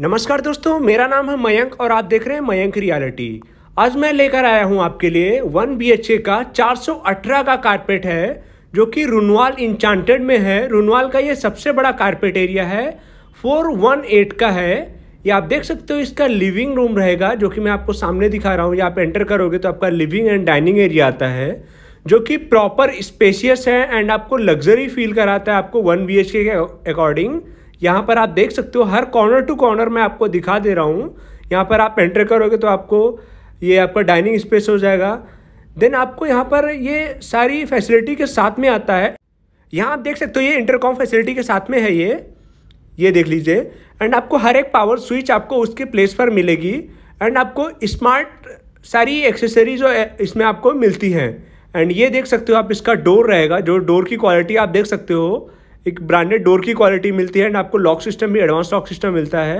नमस्कार दोस्तों मेरा नाम है मयंक और आप देख रहे हैं मयंक रियलिटी आज मैं लेकर आया हूं आपके लिए वन बी का 418 का कारपेट है जो कि रुनवाल इंचांटेड में है रुनवाल का ये सबसे बड़ा कारपेट एरिया है 418 का है ये आप देख सकते हो इसका लिविंग रूम रहेगा जो कि मैं आपको सामने दिखा रहा हूँ या आप एंटर करोगे तो आपका लिविंग एंड डाइनिंग एरिया आता है जो कि प्रॉपर स्पेशियस है एंड आपको लग्जरी फील कराता है आपको वन बी के अकॉर्डिंग यहाँ पर आप देख सकते हो हर कॉर्नर टू कॉर्नर मैं आपको दिखा दे रहा हूँ यहाँ पर आप एंटर करोगे तो आपको ये आपका डाइनिंग स्पेस हो जाएगा देन आपको यहाँ पर ये सारी फैसिलिटी के साथ में आता है यहाँ आप देख सकते हो ये इंटरकॉम फैसिलिटी के साथ में है ये ये देख लीजिए एंड आपको हर एक पावर स्विच आपको उसके प्लेस पर मिलेगी एंड आपको स्मार्ट सारी एक्सेसरी जो इसमें आपको मिलती हैं एंड ये देख सकते हो आप इसका डोर रहेगा जो डोर की क्वालिटी आप देख सकते हो एक ब्रांडेड डोर की क्वालिटी मिलती है एंड आपको लॉक सिस्टम भी एडवांस लॉक सिस्टम मिलता है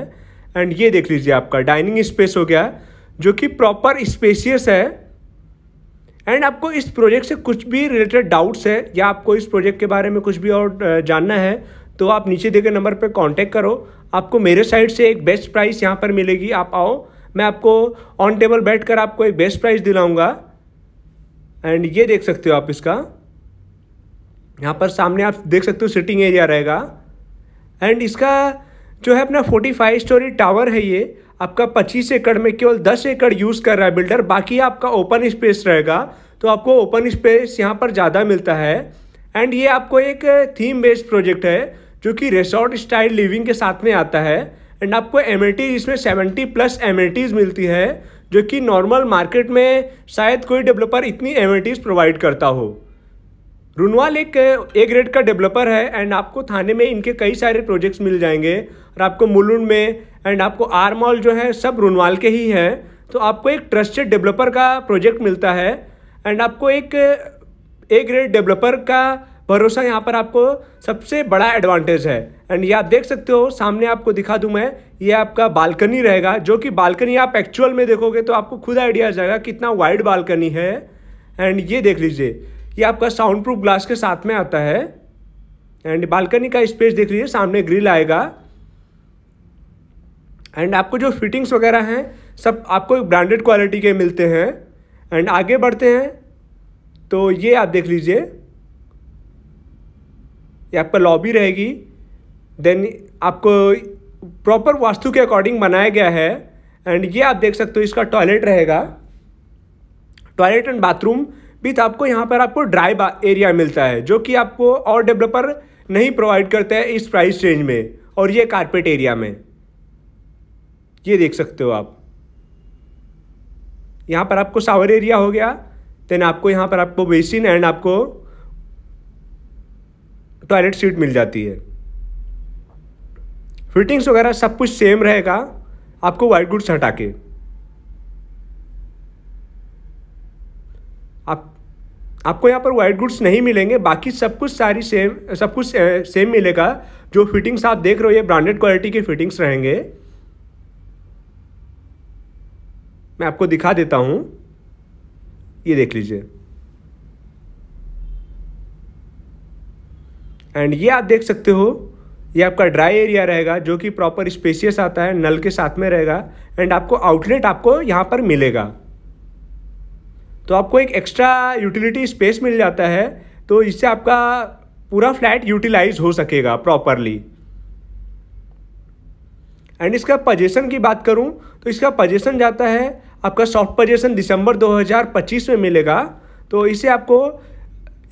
एंड ये देख लीजिए आपका डाइनिंग स्पेस हो गया जो कि प्रॉपर स्पेसियस है एंड आपको इस प्रोजेक्ट से कुछ भी रिलेटेड डाउट्स है या आपको इस प्रोजेक्ट के बारे में कुछ भी और जानना है तो आप नीचे दिए गए नंबर पर कॉन्टैक्ट करो आपको मेरे साइड से एक बेस्ट प्राइस यहाँ पर मिलेगी आप आओ मैं आपको ऑन टेबल बैठ कर आपको एक बेस्ट प्राइस दिलाऊंगा एंड ये देख सकते हो आप इसका यहाँ पर सामने आप देख सकते हो सिटिंग एरिया रहेगा एंड इसका जो है अपना फोर्टी फाइव स्टोरी टावर है ये आपका पच्चीस एकड़ में केवल दस एकड़ यूज़ कर रहा है बिल्डर बाकी आपका ओपन स्पेस रहेगा तो आपको ओपन स्पेस यहाँ पर ज़्यादा मिलता है एंड ये आपको एक थीम बेस्ड प्रोजेक्ट है जो कि रिसोर्ट स्टाइल लिविंग के साथ में आता है एंड आपको एम इसमें सेवेंटी प्लस एम मिलती है जो कि नॉर्मल मार्केट में शायद कोई डेवलपर इतनी एम प्रोवाइड करता हो रुनवाल एक ए ग्रेड का डेवलपर है एंड आपको थाने में इनके कई सारे प्रोजेक्ट्स मिल जाएंगे और आपको मुलुंड में एंड आपको आर मॉल जो है सब रुनवाल के ही है तो आपको एक ट्रस्टेड डेवलपर का प्रोजेक्ट मिलता है एंड आपको एक ए ग्रेड डेवलपर का भरोसा यहाँ पर आपको सबसे बड़ा एडवांटेज है एंड ये आप देख सकते हो सामने आपको दिखा दूँ मैं ये आपका बालकनी रहेगा जो कि बालकनी आप एक्चुअल में देखोगे तो आपको खुद आइडिया आ जाएगा कितना वाइड बालकनी है एंड ये देख लीजिए ये आपका साउंड प्रूफ ग्लास के साथ में आता है एंड बालकनी का स्पेस देख लीजिए सामने ग्रिल आएगा एंड आपको जो फिटिंग्स वगैरह हैं सब आपको ब्रांडेड क्वालिटी के मिलते हैं एंड आगे बढ़ते हैं तो ये आप देख लीजिए ये आपका लॉबी रहेगी देन आपको प्रॉपर वास्तु के अकॉर्डिंग बनाया गया है एंड ये आप देख सकते हो इसका टॉयलेट रहेगा टॉयलेट एंड बाथरूम विथ आपको यहाँ पर आपको ड्राई एरिया मिलता है जो कि आपको और डेवलपर नहीं प्रोवाइड करते हैं इस प्राइस रेंज में और ये कारपेट एरिया में ये देख सकते हो आप यहाँ पर आपको सावर एरिया हो गया देन आपको यहाँ पर आपको बेसिन एंड आपको टॉयलेट सीट मिल जाती है फिटिंग्स वगैरह सब कुछ सेम रहेगा आपको वाइट गुड्स हटा के आप आपको यहाँ पर वाइट गुड्स नहीं मिलेंगे बाकी सब कुछ सारी सेम सब कुछ सेम मिलेगा जो फिटिंग्स आप देख रहे हो ये ब्रांडेड क्वालिटी के फिटिंग्स रहेंगे मैं आपको दिखा देता हूँ ये देख लीजिए एंड ये आप देख सकते हो ये आपका ड्राई एरिया रहेगा जो कि प्रॉपर स्पेसियस आता है नल के साथ में रहेगा एंड आपको आउटलेट आपको यहाँ पर मिलेगा तो आपको एक एक्स्ट्रा यूटिलिटी स्पेस मिल जाता है तो इससे आपका पूरा फ्लैट यूटिलाइज हो सकेगा प्रॉपरली एंड इसका पजेशन की बात करूं तो इसका पजेशन जाता है आपका सॉफ्ट पजेशन दिसंबर 2025 में मिलेगा तो इससे आपको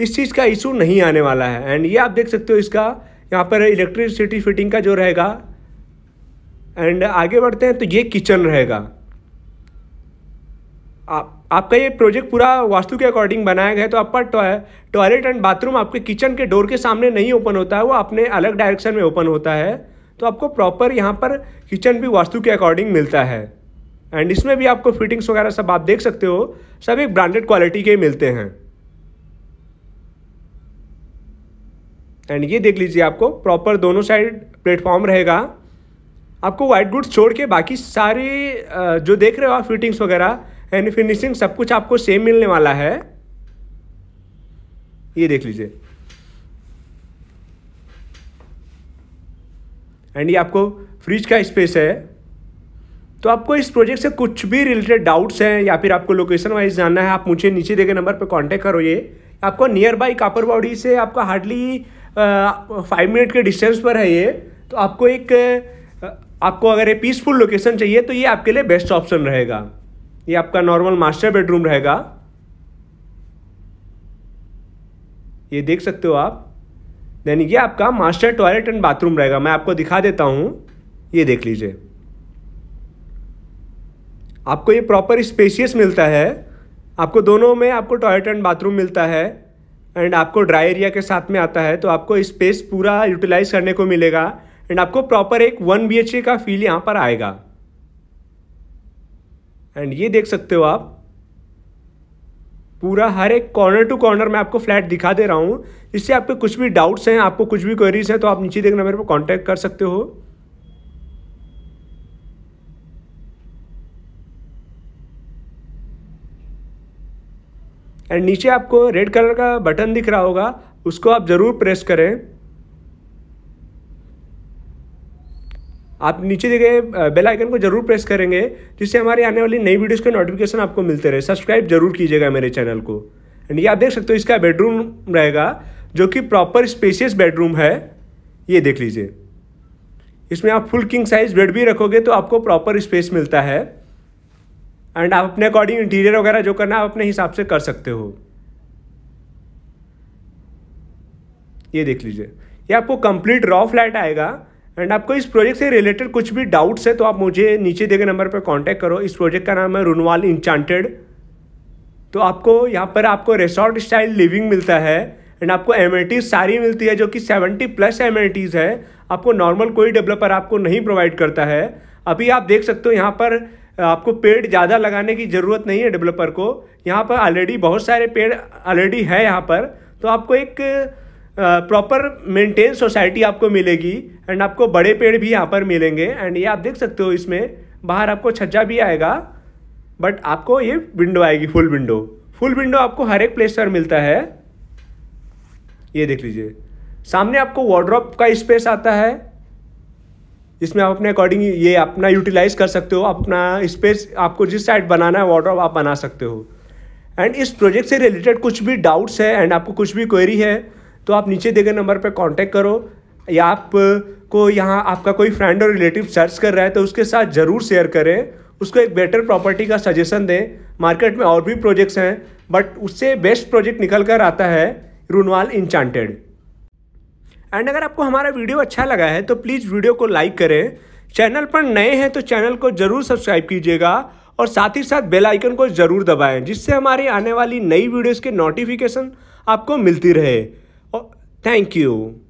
इस चीज़ का इशू नहीं आने वाला है एंड ये आप देख सकते हो इसका यहाँ पर इलेक्ट्रिसिटी फिटिंग का जो रहेगा एंड आगे बढ़ते हैं तो ये किचन रहेगा आप आपका ये प्रोजेक्ट पूरा वास्तु के अकॉर्डिंग बनाया गया है तो आपका टॉयलेट एंड बाथरूम आपके किचन के डोर के सामने नहीं ओपन होता है वो अपने अलग डायरेक्शन में ओपन होता है तो आपको प्रॉपर यहाँ पर किचन भी वास्तु के अकॉर्डिंग मिलता है एंड इसमें भी आपको फिटिंग्स वगैरह सब आप देख सकते हो सब एक ब्रांडेड क्वालिटी के मिलते हैं एंड ये देख लीजिए आपको प्रॉपर दोनों साइड प्लेटफॉर्म रहेगा आपको वाइट गुड्स छोड़ के बाकी सारे जो देख रहे हो आप फिटिंग्स वगैरह एंड फिनिशिंग सब कुछ आपको सेम मिलने वाला है ये देख लीजिए एंड ये आपको फ्रिज का स्पेस है तो आपको इस प्रोजेक्ट से कुछ भी रिलेटेड डाउट्स हैं या फिर आपको लोकेशन वाइज जानना है आप मुझे नीचे देखे नंबर पर कांटेक्ट करो ये आपको नियर बाई कापर बॉडी से आपका हार्डली फाइव मिनट के डिस्टेंस पर है ये तो आपको एक आपको अगर ये पीसफुल लोकेशन चाहिए तो ये आपके लिए बेस्ट ऑप्शन रहेगा ये आपका नॉर्मल मास्टर बेडरूम रहेगा ये देख सकते हो आप देन ये आपका मास्टर टॉयलेट एंड बाथरूम रहेगा मैं आपको दिखा देता हूँ ये देख लीजिए आपको ये प्रॉपर स्पेशियस मिलता है आपको दोनों में आपको टॉयलेट एंड बाथरूम मिलता है एंड आपको ड्राई एरिया के साथ में आता है तो आपको स्पेस पूरा यूटिलाइज करने को मिलेगा एंड आपको प्रॉपर एक वन बी का फील यहाँ पर आएगा एंड ये देख सकते हो आप पूरा हर एक कॉर्नर टू कॉर्नर मैं आपको फ्लैट दिखा दे रहा हूँ इससे आपके कुछ भी डाउट्स हैं आपको कुछ भी क्वेरीज हैं तो आप नीचे देखना मेरे पर कॉन्टैक्ट कर सकते हो एंड नीचे आपको रेड कलर का बटन दिख रहा होगा उसको आप ज़रूर प्रेस करें आप नीचे दिए गए बेल आइकन को जरूर प्रेस करेंगे जिससे हमारी आने वाली नई वीडियोस के नोटिफिकेशन आपको मिलते रहे सब्सक्राइब जरूर कीजिएगा मेरे चैनल को एंड ये आप देख सकते हो इसका बेडरूम रहेगा जो कि प्रॉपर स्पेशियस बेडरूम है ये देख लीजिए इसमें आप फुल किंग साइज बेड भी रखोगे तो आपको प्रॉपर स्पेस मिलता है एंड आप अपने अकॉर्डिंग इंटीरियर वगैरह जो करना आप अपने हिसाब से कर सकते हो ये देख लीजिए ये आपको कंप्लीट रॉ फ्लैट आएगा एंड आपको इस प्रोजेक्ट से रिलेटेड कुछ भी डाउट्स है तो आप मुझे नीचे दिए गए नंबर पर कॉन्टैक्ट करो इस प्रोजेक्ट का नाम है रुनवाल इंचांटेड तो आपको यहाँ पर आपको रिसोर्ट स्टाइल लिविंग मिलता है एंड आपको एमिनिटीज़ सारी मिलती है जो कि सेवेंटी प्लस एमिनिटीज़ है आपको नॉर्मल कोई डेवलपर आपको नहीं प्रोवाइड करता है अभी आप देख सकते हो यहाँ पर आपको पेड़ ज़्यादा लगाने की ज़रूरत नहीं है डेवलपर को यहाँ पर ऑलरेडी बहुत सारे पेड़ ऑलरेडी है यहाँ पर तो आपको एक प्रॉपर मेंटेन सोसाइटी आपको मिलेगी एंड आपको बड़े पेड़ भी यहाँ पर मिलेंगे एंड ये आप देख सकते हो इसमें बाहर आपको छज्जा भी आएगा बट आपको ये विंडो आएगी फुल विंडो फुल विंडो आपको हर एक प्लेस पर मिलता है ये देख लीजिए सामने आपको वार्ड्रॉप का स्पेस आता है इसमें आप अपने अकॉर्डिंग ये अपना यूटिलाइज कर सकते हो अपना स्पेस आपको जिस साइड बनाना है वार्ड्रॉप आप बना सकते हो एंड इस प्रोजेक्ट से रिलेटेड कुछ भी डाउट्स है एंड आपको कुछ भी क्वेरी है तो आप नीचे दिए गए नंबर पर कॉन्टैक्ट करो या आप को यहाँ आपका कोई फ्रेंड और रिलेटिव सर्च कर रहा है तो उसके साथ ज़रूर शेयर करें उसको एक बेटर प्रॉपर्टी का सजेशन दें मार्केट में और भी प्रोजेक्ट्स हैं बट उससे बेस्ट प्रोजेक्ट निकल कर आता है रूनवाल इंचांटेड एंड अगर आपको हमारा वीडियो अच्छा लगा है तो प्लीज़ वीडियो को लाइक करें चैनल पर नए हैं तो चैनल को ज़रूर सब्सक्राइब कीजिएगा और साथ ही साथ बेल आइकन को ज़रूर दबाएं जिससे हमारी आने वाली नई वीडियोस के नोटिफिकेशन आपको मिलती रहे Thank you.